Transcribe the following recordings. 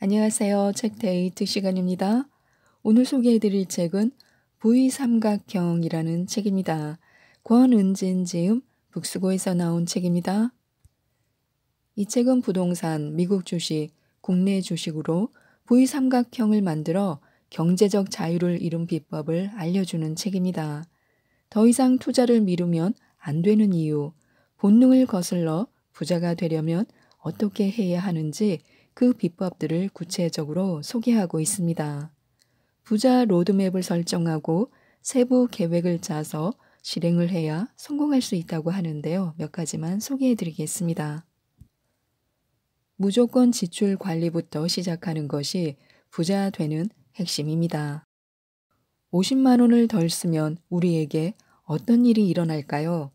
안녕하세요. 책 데이트 시간입니다. 오늘 소개해드릴 책은 부위삼각형이라는 책입니다. 권은진 지음 북수고에서 나온 책입니다. 이 책은 부동산, 미국 주식, 국내 주식으로 부위삼각형을 만들어 경제적 자유를 이룬 비법을 알려주는 책입니다. 더 이상 투자를 미루면 안 되는 이유, 본능을 거슬러 부자가 되려면 어떻게 해야 하는지 그 비법들을 구체적으로 소개하고 있습니다. 부자 로드맵을 설정하고 세부 계획을 짜서 실행을 해야 성공할 수 있다고 하는데요. 몇 가지만 소개해 드리겠습니다. 무조건 지출 관리부터 시작하는 것이 부자 되는 핵심입니다. 50만 원을 덜 쓰면 우리에게 어떤 일이 일어날까요?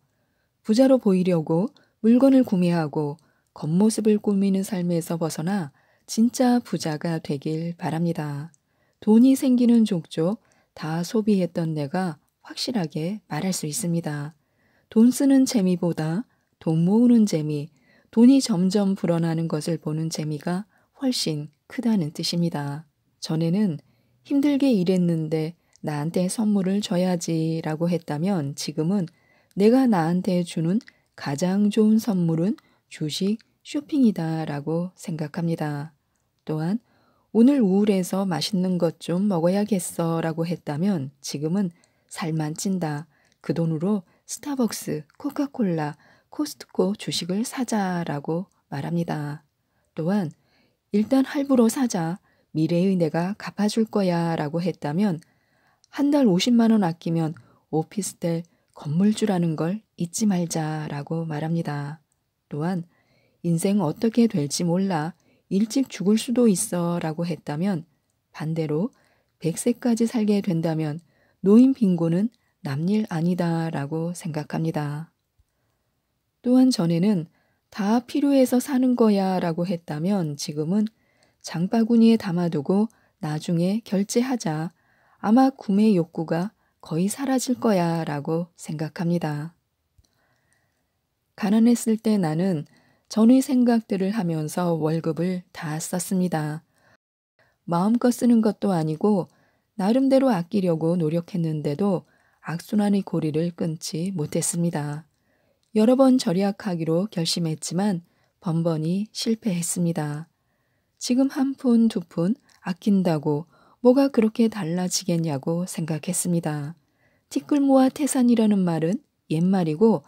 부자로 보이려고 물건을 구매하고 겉모습을 꾸미는 삶에서 벗어나 진짜 부자가 되길 바랍니다. 돈이 생기는 족족 다 소비했던 내가 확실하게 말할 수 있습니다. 돈 쓰는 재미보다 돈 모으는 재미, 돈이 점점 불어나는 것을 보는 재미가 훨씬 크다는 뜻입니다. 전에는 힘들게 일했는데 나한테 선물을 줘야지 라고 했다면 지금은 내가 나한테 주는 가장 좋은 선물은 주식 쇼핑이다 라고 생각합니다. 또한 오늘 우울해서 맛있는 것 좀 먹어야겠어 라고 했다면 지금은 살만 찐다. 그 돈으로 스타벅스, 코카콜라, 코스트코 주식을 사자 라고 말합니다. 또한 일단 할부로 사자. 미래의 내가 갚아줄 거야 라고 했다면 한 달 50만원 아끼면 오피스텔 건물주라는 걸 잊지 말자 라고 말합니다. 또한 인생 어떻게 될지 몰라 일찍 죽을 수도 있어 라고 했다면 반대로 100세까지 살게 된다면 노인 빈곤은 남일 아니다 라고 생각합니다. 또한 전에는 다 필요해서 사는 거야 라고 했다면 지금은 장바구니에 담아두고 나중에 결제하자 아마 구매 욕구가 거의 사라질 거야 라고 생각합니다. 가난했을 때 나는 전의 생각들을 하면서 월급을 다 썼습니다. 마음껏 쓰는 것도 아니고 나름대로 아끼려고 노력했는데도 악순환의 고리를 끊지 못했습니다. 여러 번 절약하기로 결심했지만 번번이 실패했습니다. 지금 한 푼, 두 푼 아낀다고 뭐가 그렇게 달라지겠냐고 생각했습니다. 티끌 모아 태산이라는 말은 옛말이고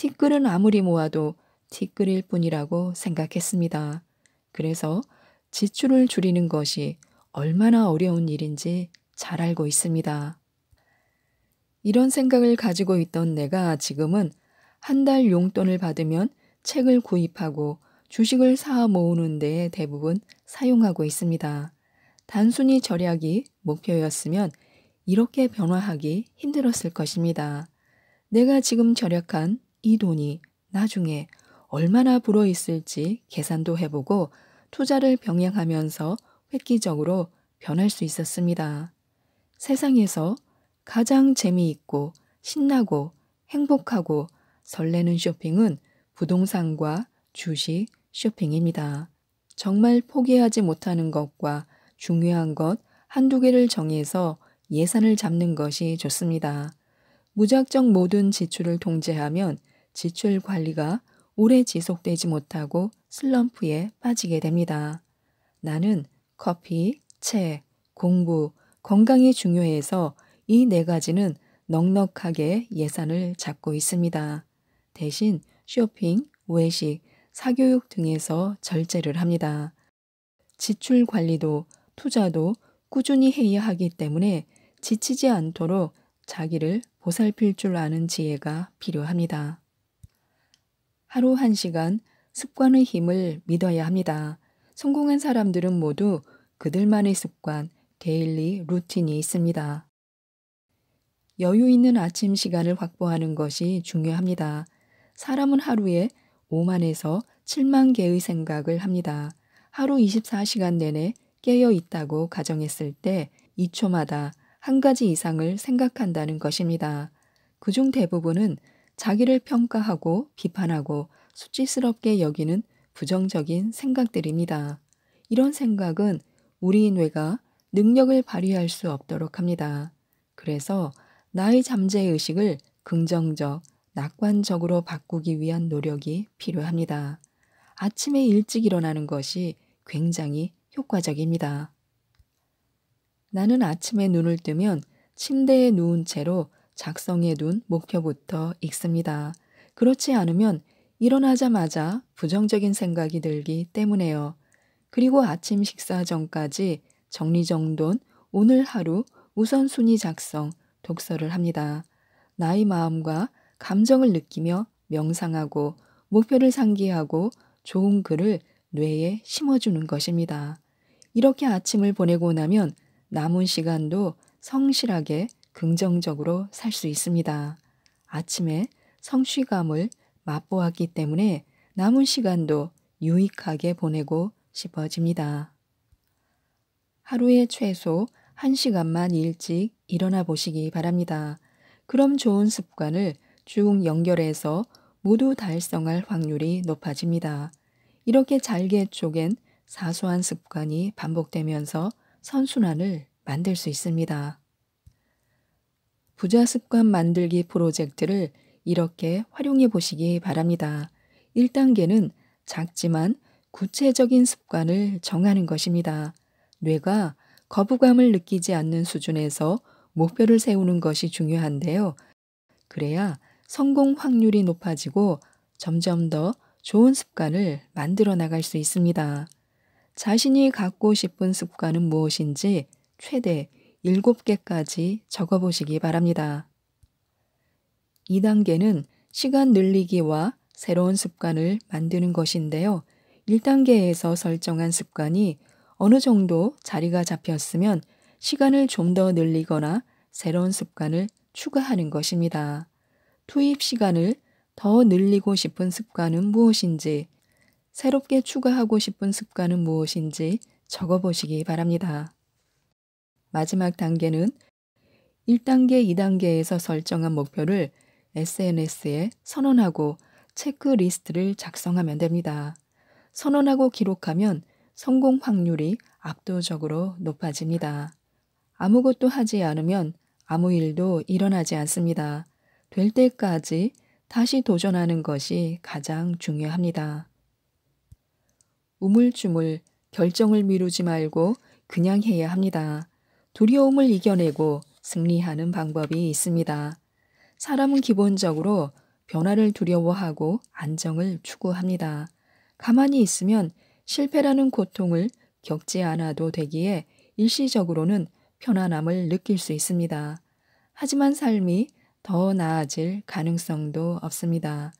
티끌은 아무리 모아도 티끌일 뿐이라고 생각했습니다. 그래서 지출을 줄이는 것이 얼마나 어려운 일인지 잘 알고 있습니다. 이런 생각을 가지고 있던 내가 지금은 한 달 용돈을 받으면 책을 구입하고 주식을 사 모으는 데 대부분 사용하고 있습니다. 단순히 절약이 목표였으면 이렇게 변화하기 힘들었을 것입니다. 내가 지금 절약한 이 돈이 나중에 얼마나 불어 있을지 계산도 해보고 투자를 병행하면서 획기적으로 변할 수 있었습니다. 세상에서 가장 재미있고 신나고 행복하고 설레는 쇼핑은 부동산과 주식, 쇼핑입니다. 정말 포기하지 못하는 것과 중요한 것 한두 개를 정해서 예산을 잡는 것이 좋습니다. 무작정 모든 지출을 통제하면 지출 관리가 오래 지속되지 못하고 슬럼프에 빠지게 됩니다. 나는 커피, 책, 공부, 건강이 중요해서 이 네 가지는 넉넉하게 예산을 잡고 있습니다. 대신 쇼핑, 외식, 사교육 등에서 절제를 합니다. 지출 관리도 투자도 꾸준히 해야 하기 때문에 지치지 않도록 자기를 보살필 줄 아는 지혜가 필요합니다. 하루 한 시간 습관의 힘을 믿어야 합니다. 성공한 사람들은 모두 그들만의 습관, 데일리 루틴이 있습니다. 여유 있는 아침 시간을 확보하는 것이 중요합니다. 사람은 하루에 5만에서 7만 개의 생각을 합니다. 하루 24시간 내내 깨어 있다고 가정했을 때 2초마다 한 가지 이상을 생각한다는 것입니다. 그중 대부분은 자기를 평가하고 비판하고 수치스럽게 여기는 부정적인 생각들입니다. 이런 생각은 우리 뇌가 능력을 발휘할 수 없도록 합니다. 그래서 나의 잠재의식을 긍정적, 낙관적으로 바꾸기 위한 노력이 필요합니다. 아침에 일찍 일어나는 것이 굉장히 효과적입니다. 나는 아침에 눈을 뜨면 침대에 누운 채로 작성해 둔 목표부터 읽습니다. 그렇지 않으면 일어나자마자 부정적인 생각이 들기 때문에요. 그리고 아침 식사 전까지 정리정돈 오늘 하루 우선순위 작성 독서를 합니다. 나의 마음과 감정을 느끼며 명상하고 목표를 상기하고 좋은 글을 뇌에 심어주는 것입니다. 이렇게 아침을 보내고 나면 남은 시간도 성실하게 긍정적으로 살 수 있습니다. 아침에 성취감을 맛보았기 때문에 남은 시간도 유익하게 보내고 싶어집니다. 하루에 최소 1시간만 일찍 일어나 보시기 바랍니다. 그럼 좋은 습관을 쭉 연결해서 모두 달성할 확률이 높아집니다. 이렇게 잘게 쪼갠 사소한 습관이 반복되면서 선순환을 만들 수 있습니다. 부자 습관 만들기 프로젝트를 이렇게 활용해 보시기 바랍니다. 1단계는 작지만 구체적인 습관을 정하는 것입니다. 뇌가 거부감을 느끼지 않는 수준에서 목표를 세우는 것이 중요한데요. 그래야 성공 확률이 높아지고 점점 더 좋은 습관을 만들어 나갈 수 있습니다. 자신이 갖고 싶은 습관은 무엇인지 최대 7개까지 적어보시기 바랍니다. 2단계는 시간 늘리기와 새로운 습관을 만드는 것인데요. 1단계에서 설정한 습관이 어느 정도 자리가 잡혔으면 시간을 좀 더 늘리거나 새로운 습관을 추가하는 것입니다. 투입 시간을 더 늘리고 싶은 습관은 무엇인지, 새롭게 추가하고 싶은 습관은 무엇인지 적어보시기 바랍니다. 마지막 단계는 1단계, 2단계에서 설정한 목표를 SNS에 선언하고 체크리스트를 작성하면 됩니다. 선언하고 기록하면 성공 확률이 압도적으로 높아집니다. 아무것도 하지 않으면 아무 일도 일어나지 않습니다. 될 때까지 다시 도전하는 것이 가장 중요합니다. 우물쭈물 결정을 미루지 말고 그냥 해야 합니다. 두려움을 이겨내고 승리하는 방법이 있습니다. 사람은 기본적으로 변화를 두려워하고 안정을 추구합니다. 가만히 있으면 실패라는 고통을 겪지 않아도 되기에 일시적으로는 편안함을 느낄 수 있습니다. 하지만 삶이 더 나아질 가능성도 없습니다.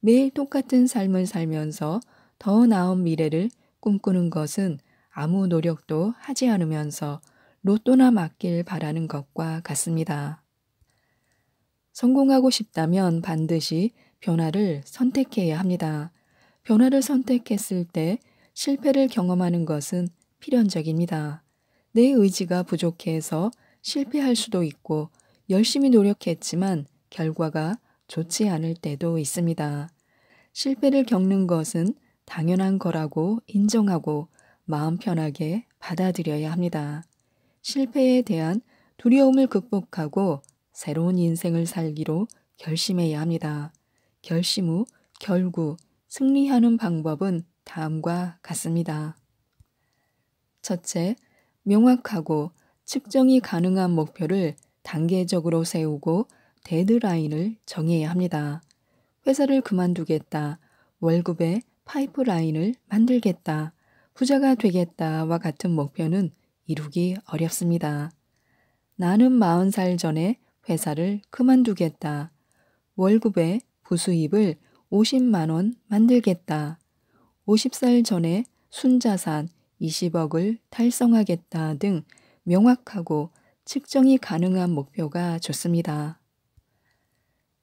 매일 똑같은 삶을 살면서 더 나은 미래를 꿈꾸는 것은 아무 노력도 하지 않으면서 로또나 맞길 바라는 것과 같습니다. 성공하고 싶다면 반드시 변화를 선택해야 합니다. 변화를 선택했을 때 실패를 경험하는 것은 필연적입니다. 내 의지가 부족해서 실패할 수도 있고 열심히 노력했지만 결과가 좋지 않을 때도 있습니다. 실패를 겪는 것은 당연한 거라고 인정하고 마음 편하게 받아들여야 합니다. 실패에 대한 두려움을 극복하고 새로운 인생을 살기로 결심해야 합니다. 결심 후 결국 승리하는 방법은 다음과 같습니다. 첫째, 명확하고 측정이 가능한 목표를 단계적으로 세우고 데드라인을 정해야 합니다. 회사를 그만두겠다, 월급의 파이프라인을 만들겠다, 부자가 되겠다와 같은 목표는 이루기 어렵습니다. 나는 40살 전에 회사를 그만두겠다. 월급의 부수입을 50만원 만들겠다. 50살 전에 순자산 20억을 달성하겠다 등 명확하고 측정이 가능한 목표가 좋습니다.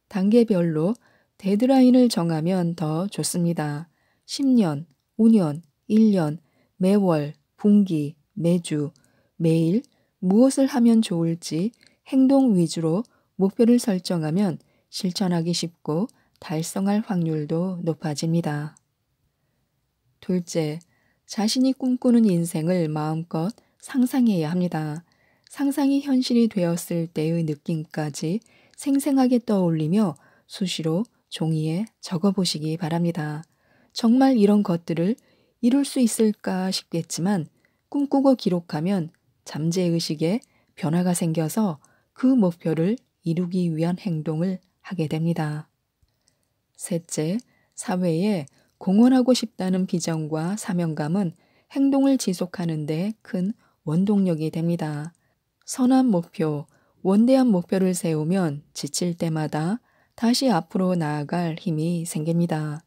단계별로 데드라인을 정하면 더 좋습니다. 10년, 5년, 1년, 매월, 분기, 매주, 매일 무엇을 하면 좋을지 행동 위주로 목표를 설정하면 실천하기 쉽고 달성할 확률도 높아집니다. 둘째, 자신이 꿈꾸는 인생을 마음껏 상상해야 합니다. 상상이 현실이 되었을 때의 느낌까지 생생하게 떠올리며 수시로 종이에 적어보시기 바랍니다. 정말 이런 것들을 이룰 수 있을까 싶겠지만 꿈꾸고 기록하면 잠재의식에 변화가 생겨서 그 목표를 이루기 위한 행동을 하게 됩니다. 셋째, 사회에 공헌하고 싶다는 비전과 사명감은 행동을 지속하는 데 큰 원동력이 됩니다. 선한 목표, 원대한 목표를 세우면 지칠 때마다 다시 앞으로 나아갈 힘이 생깁니다.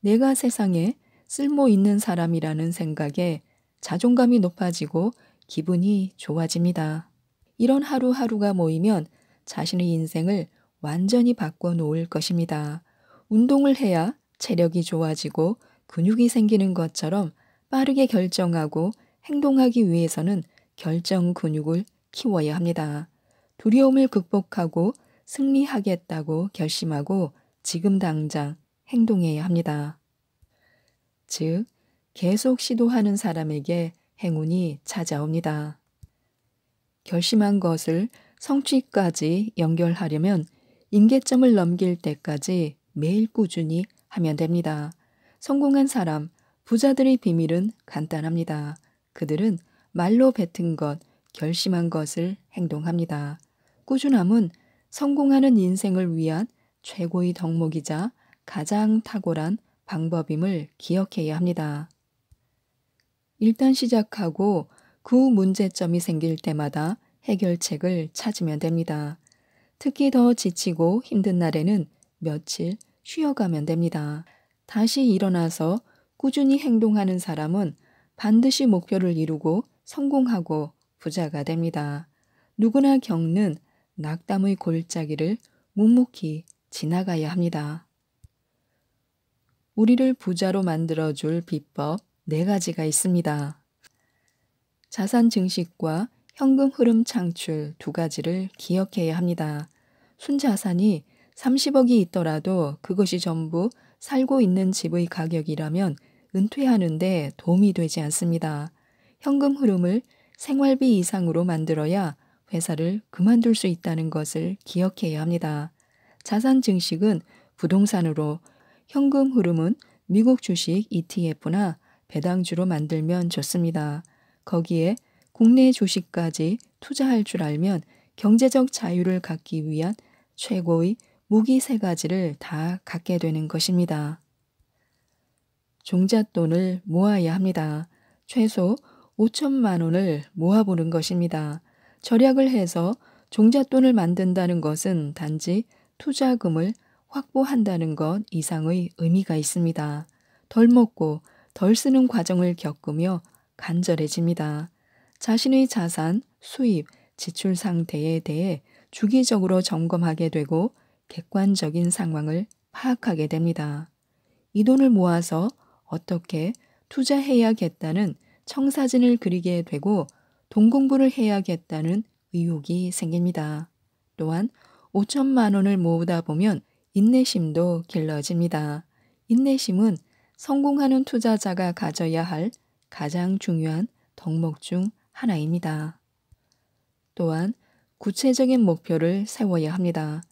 내가 세상에 쓸모 있는 사람이라는 생각에 자존감이 높아지고 기분이 좋아집니다. 이런 하루하루가 모이면 자신의 인생을 완전히 바꿔놓을 것입니다. 운동을 해야 체력이 좋아지고 근육이 생기는 것처럼 빠르게 결정하고 행동하기 위해서는 결정 근육을 키워야 합니다. 두려움을 극복하고 승리하겠다고 결심하고 지금 당장 행동해야 합니다. 즉, 계속 시도하는 사람에게 행운이 찾아옵니다. 결심한 것을 성취까지 연결하려면 임계점을 넘길 때까지 매일 꾸준히 하면 됩니다. 성공한 사람, 부자들의 비밀은 간단합니다. 그들은 말로 뱉은 것, 결심한 것을 행동합니다. 꾸준함은 성공하는 인생을 위한 최고의 덕목이자 가장 탁월한 방법임을 기억해야 합니다. 일단 시작하고 그 문제점이 생길 때마다 해결책을 찾으면 됩니다. 특히 더 지치고 힘든 날에는 며칠 쉬어가면 됩니다. 다시 일어나서 꾸준히 행동하는 사람은 반드시 목표를 이루고 성공하고 부자가 됩니다. 누구나 겪는 낙담의 골짜기를 묵묵히 지나가야 합니다. 우리를 부자로 만들어줄 비법 네 가지가 있습니다. 자산 증식과 현금 흐름 창출 두 가지를 기억해야 합니다. 순자산이 30억이 있더라도 그것이 전부 살고 있는 집의 가격이라면 은퇴하는데 도움이 되지 않습니다. 현금 흐름을 생활비 이상으로 만들어야 회사를 그만둘 수 있다는 것을 기억해야 합니다. 자산 증식은 부동산으로, 현금 흐름은 미국 주식 ETF나 배당주로 만들면 좋습니다. 거기에 국내 주식까지 투자할 줄 알면 경제적 자유를 갖기 위한 최고의 무기 세 가지를 다 갖게 되는 것입니다. 종잣돈을 모아야 합니다. 최소 5천만 원을 모아보는 것입니다. 절약을 해서 종잣돈을 만든다는 것은 단지 투자금을 확보한다는 것 이상의 의미가 있습니다. 덜 먹고 덜 쓰는 과정을 겪으며 간절해집니다. 자신의 자산, 수입, 지출 상태에 대해 주기적으로 점검하게 되고 객관적인 상황을 파악하게 됩니다. 이 돈을 모아서 어떻게 투자해야겠다는 청사진을 그리게 되고 돈 공부를 해야겠다는 의욕이 생깁니다. 또한 5천만 원을 모으다 보면 인내심도 길러집니다. 인내심은 성공하는 투자자가 가져야 할 가장 중요한 덕목 중 하나입니다. 또한 구체적인 목표를 세워야 합니다.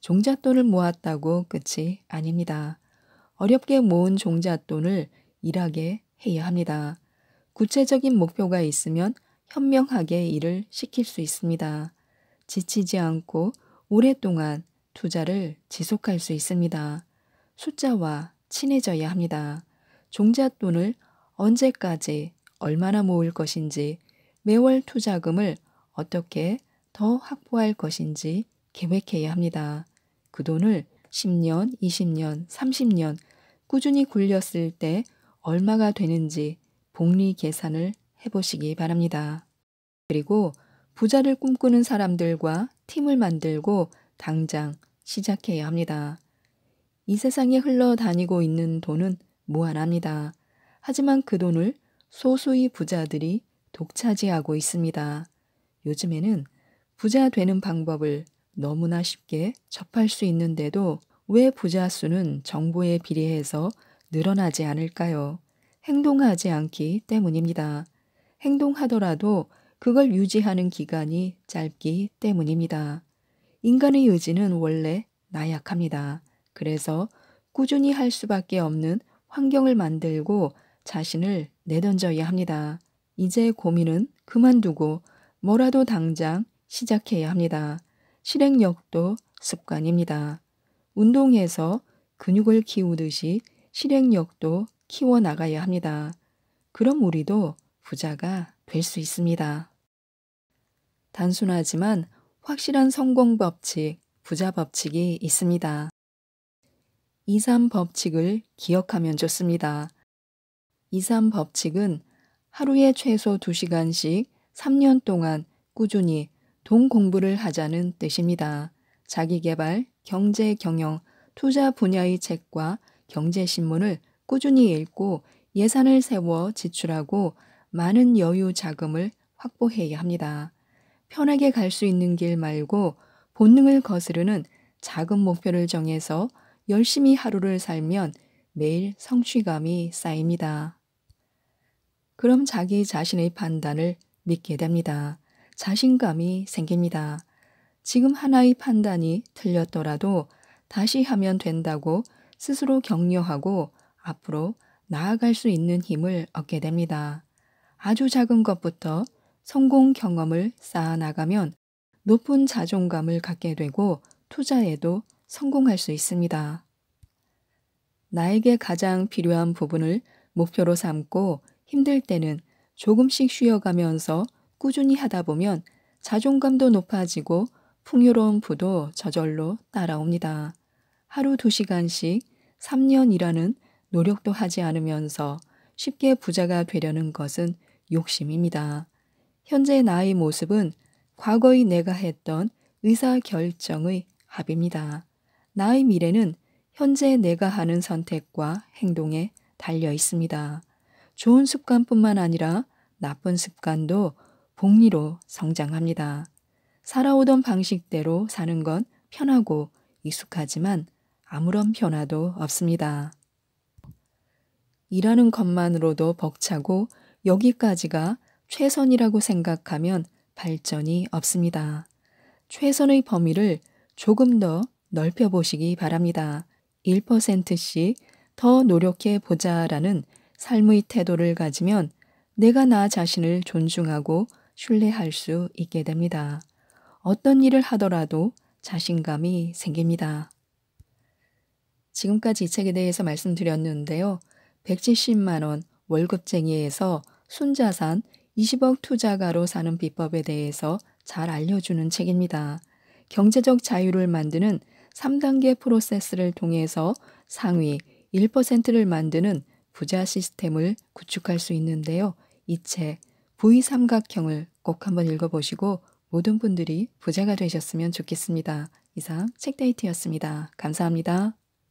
종잣돈을 모았다고 끝이 아닙니다. 어렵게 모은 종잣돈을 일하게 해야 합니다. 구체적인 목표가 있으면 현명하게 일을 시킬 수 있습니다. 지치지 않고 오랫동안 투자를 지속할 수 있습니다. 숫자와 친해져야 합니다. 종잣돈을 언제까지 얼마나 모을 것인지 매월 투자금을 어떻게 더 확보할 것인지 계획해야 합니다. 그 돈을 10년, 20년, 30년 꾸준히 굴렸을 때 얼마가 되는지 복리 계산을 해보시기 바랍니다. 그리고 부자를 꿈꾸는 사람들과 팀을 만들고 당장 시작해야 합니다. 이 세상에 흘러다니고 있는 돈은 무한합니다. 하지만 그 돈을 소수의 부자들이 독차지하고 있습니다. 요즘에는 부자 되는 방법을 너무나 쉽게 접할 수 있는데도 왜 부자 수는 정보에 비례해서 늘어나지 않을까요? 행동하지 않기 때문입니다. 행동하더라도 그걸 유지하는 기간이 짧기 때문입니다. 인간의 의지는 원래 나약합니다. 그래서 꾸준히 할 수밖에 없는 환경을 만들고 자신을 내던져야 합니다. 이제 고민은 그만두고 뭐라도 당장 시작해야 합니다. 실행력도 습관입니다. 운동해서 근육을 키우듯이 실행력도 키워나가야 합니다. 그럼 우리도 부자가 될 수 있습니다. 단순하지만 확실한 성공 법칙, 부자 법칙이 있습니다. 이삼 법칙을 기억하면 좋습니다. 이삼 법칙은 하루에 최소 2시간씩 3년 동안 꾸준히 돈 공부를 하자는 뜻입니다. 자기개발, 경제 경영, 투자 분야의 책과 경제신문을 꾸준히 읽고 예산을 세워 지출하고 많은 여유 자금을 확보해야 합니다. 편하게 갈 수 있는 길 말고 본능을 거스르는 작은 목표를 정해서 열심히 하루를 살면 매일 성취감이 쌓입니다. 그럼 자기 자신의 판단을 믿게 됩니다. 자신감이 생깁니다. 지금 하나의 판단이 틀렸더라도 다시 하면 된다고 스스로 격려하고 앞으로 나아갈 수 있는 힘을 얻게 됩니다. 아주 작은 것부터 성공 경험을 쌓아나가면 높은 자존감을 갖게 되고 투자에도 성공할 수 있습니다. 나에게 가장 필요한 부분을 목표로 삼고 힘들 때는 조금씩 쉬어가면서 꾸준히 하다 보면 자존감도 높아지고 풍요로운 부도 저절로 따라옵니다. 하루 두시간씩 3년이라는 노력도 하지 않으면서 쉽게 부자가 되려는 것은 욕심입니다. 현재 나의 모습은 과거의 내가 했던 의사결정의 합입니다. 나의 미래는 현재 내가 하는 선택과 행동에 달려 있습니다. 좋은 습관뿐만 아니라 나쁜 습관도 복리로 성장합니다. 살아오던 방식대로 사는 건 편하고 익숙하지만 아무런 변화도 없습니다. 일하는 것만으로도 벅차고 여기까지가 최선이라고 생각하면 발전이 없습니다. 최선의 범위를 조금 더 넓혀보시기 바랍니다. 1%씩 더 노력해 보자라는 삶의 태도를 가지면 내가 나 자신을 존중하고 신뢰할 수 있게 됩니다. 어떤 일을 하더라도 자신감이 생깁니다. 지금까지 이 책에 대해서 말씀드렸는데요. 170만원 월급쟁이에서 순자산 20억 투자가로 사는 비법에 대해서 잘 알려주는 책입니다. 경제적 자유를 만드는 3단계 프로세스를 통해서 상위 1%를 만드는 부자 시스템을 구축할 수 있는데요. 이 책 V삼각형을 꼭 한번 읽어보시고 모든 분들이 부자가 되셨으면 좋겠습니다. 이상 책데이트였습니다. 감사합니다.